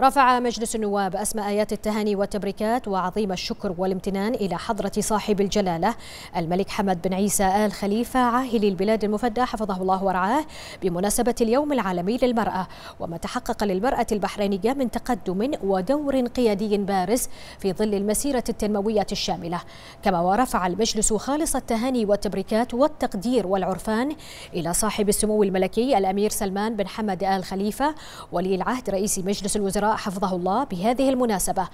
رفع مجلس النواب أسماء آيات التهاني والتبريكات وعظيم الشكر والامتنان إلى حضرة صاحب الجلالة الملك حمد بن عيسى آل خليفة عاهل البلاد المفدى حفظه الله ورعاه بمناسبة اليوم العالمي للمرأة وما تحقق للمرأة البحرينية من تقدم ودور قيادي بارز في ظل المسيرة التنموية الشاملة كما ورفع المجلس خالص التهاني والتبريكات والتقدير والعرفان إلى صاحب السمو الملكي الأمير سلمان بن حمد آل خليفة ولي العهد رئيس مجلس الوزراء حفظه الله بهذه المناسبة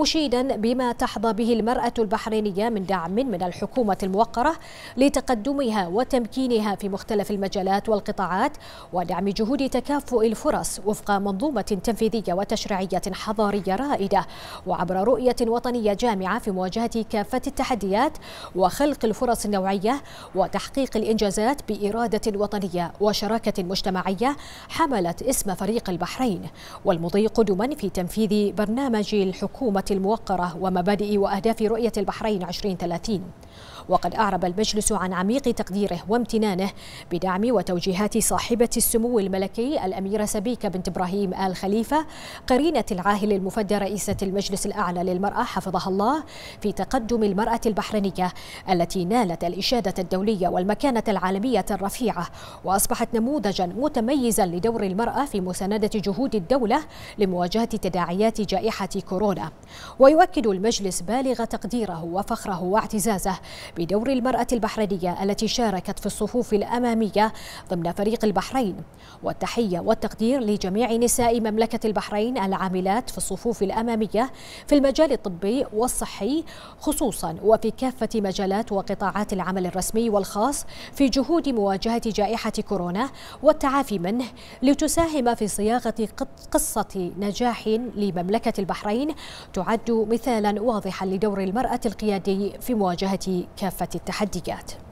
مشيدا بما تحظى به المرأة البحرينية من دعم من الحكومة الموقرة لتقدمها وتمكينها في مختلف المجالات والقطاعات ودعم جهود تكافؤ الفرص وفق منظومة تنفيذية وتشريعية حضارية رائدة وعبر رؤية وطنية جامعة في مواجهة كافة التحديات وخلق الفرص النوعية وتحقيق الإنجازات بإرادة وطنية وشراكة مجتمعية حملت اسم فريق البحرين والمضي قدما يوما في تنفيذ برنامج الحكومة الموقرة ومبادئ وأهداف رؤية البحرين 2030 وقد أعرب المجلس عن عميق تقديره وامتنانه بدعم وتوجيهات صاحبة السمو الملكي الأميرة سبيكة بنت إبراهيم آل خليفة قرينة العاهل المفدى رئيسة المجلس الأعلى للمرأة حفظها الله في تقدم المرأة البحرينية التي نالت الإشادة الدولية والمكانة العالمية الرفيعة وأصبحت نموذجا متميزا لدور المرأة في مساندة جهود الدولة لمواجهة مواجهة تداعيات جائحة كورونا ويؤكد المجلس بالغ تقديره وفخره واعتزازه بدور المرأة البحرينية التي شاركت في الصفوف الأمامية ضمن فريق البحرين والتحية والتقدير لجميع نساء مملكة البحرين العاملات في الصفوف الأمامية في المجال الطبي والصحي خصوصا وفي كافة مجالات وقطاعات العمل الرسمي والخاص في جهود مواجهة جائحة كورونا والتعافي منه لتساهم في صياغة قصة نجاح لمملكة البحرين تعد مثالا واضحا لدور المرأة القيادي في مواجهة كافة التحديات